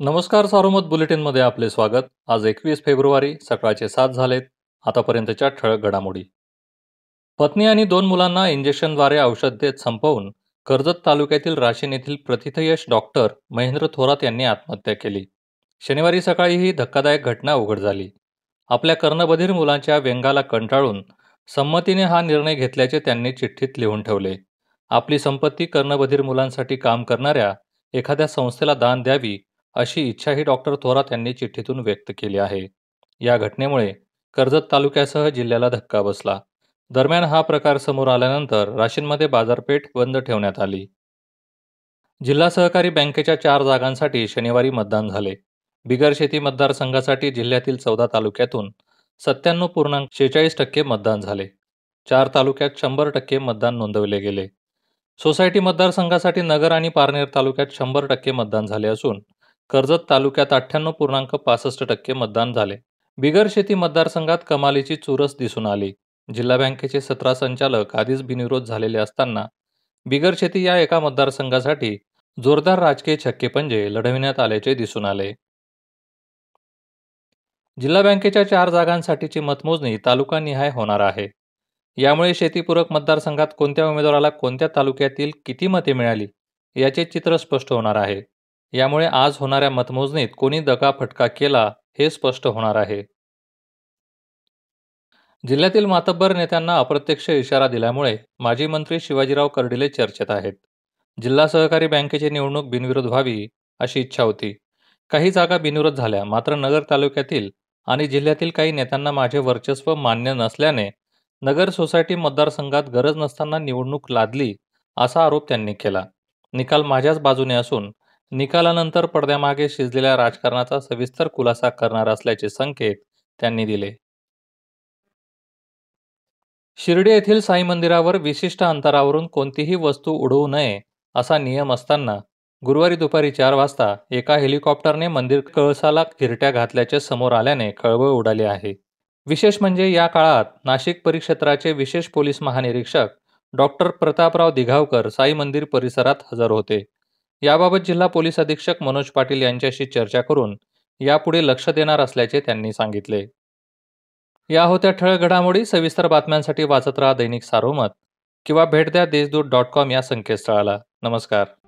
नमस्कार सारोमत बुलेटिनमध्ये आपले स्वागत आज एकवीस फेब्रुवारी सकाळचे सात झालेत आतापर्यंतच्या ठळक घडामोडी पत्नी आणि दोन मुलांना इंजेक्शनद्वारे औषध देत संपवून कर्जत तालुक्यातील राशीन येथील प्रतिथयश डॉक्टर महेंद्र थोरात यांनी आत्महत्या केली शनिवारी सकाळी ही धक्कादायक घटना उघड झाली आपल्या कर्णबधीर मुलांच्या व्यंगाला कंटाळून संमतीने हा निर्णय घेतल्याचे त्यांनी चिठ्ठीत लिहून ठेवले आपली संपत्ती कर्णबधीर मुलांसाठी काम करणाऱ्या एखाद्या संस्थेला दान द्यावी अशी इच्छाही डॉक्टर थोरात यांनी चिठ्ठीतून व्यक्त केली आहे या घटनेमुळे कर्जत तालुक्यासह जिल्ह्याला धक्का बसला दरम्यान हा प्रकार समोर आल्यानंतर राशींमध्ये बाजारपेठ बंद ठेवण्यात आली जिल्हा सहकारी बँकेच्या चार जागांसाठी शनिवारी मतदान झाले बिगर शेती मतदारसंघासाठी जिल्ह्यातील चौदा तालुक्यातून सत्त्याण्णव पूर्णांक शेहेचाळीस टक्के मतदान झाले चार तालुक्यात शंभर टक्के मतदान नोंदवले गेले सोसायटी मतदारसंघासाठी नगर आणि पारनेर तालुक्यात शंभर टक्के मतदान झाले असून कर्जत तालुक्यात अठ्ठ्याण्णव पूर्णांक पासष्ट टक्के मतदान झाले बिगर शेती मतदारसंघात कमालीची चुरस दिसून आली जिल्हा बँकेचे सतरा संचालक आधीच बिनविरोध झालेले असताना बिगर शेती या एका मतदारसंघासाठी जोरदार राजकीय छक्के पंजे लढविण्यात आल्याचे दिसून आले जिल्हा बँकेच्या चार जागांसाठीची मतमोजणी तालुकानिहाय होणार आहे यामुळे शेतीपूरक मतदारसंघात कोणत्या उमेदवाराला कोणत्या तालुक्यातील किती मते मिळाली याचे चित्र स्पष्ट होणार आहे यामुळे आज होणाऱ्या मतमोजणीत कोणी दगा फटका केला हे स्पष्ट होणार आहे जिल्ह्यातील मातब्बर नेत्यांना अप्रत्यक्ष इशारा दिल्यामुळे माजी मंत्री शिवाजीराव कर्डिले चर्चेत आहेत जिल्हा सहकारी बँकेची निवडणूक बिनविरोध व्हावी अशी इच्छा होती काही जागा बिनविरोध झाल्या मात्र नगर तालुक्यातील आणि जिल्ह्यातील काही नेत्यांना माझे वर्चस्व मान्य नसल्याने नगर सोसायटी मतदारसंघात गरज नसताना निवडणूक लादली असा आरोप त्यांनी केला निकाल माझ्याच बाजूने असून निकालानंतर पडद्यामागे शिजलेल्या राजकारणाचा सविस्तर खुलासा करणार असल्याचे संकेत त्यांनी दिले शिर्डी येथील साई मंदिरावर विशिष्ट अंतरावरून कोणतीही वस्तू उडवू नये असा नियम असताना गुरुवारी दुपारी चार वाजता एका हेलिकॉप्टरने मंदिर कळसाला घिरट्या घातल्याचे समोर आल्याने खळबळ उडाली आहे विशेष म्हणजे या काळात नाशिक परिक्षेत्राचे विशेष पोलीस महानिरीक्षक डॉक्टर प्रतापराव दिघावकर साई मंदिर परिसरात हजर होते याबाबत जिल्हा पोलीस अधीक्षक मनोज पाटील यांच्याशी चर्चा करून यापुढे लक्ष देणार असल्याचे त्यांनी सांगितले या होत्या ठळक घडामोडी सविस्तर बातम्यांसाठी वाचत राहा दैनिक सारोमत किंवा भेट द्या देशदूत डॉट कॉम या संकेतस्थळाला नमस्कार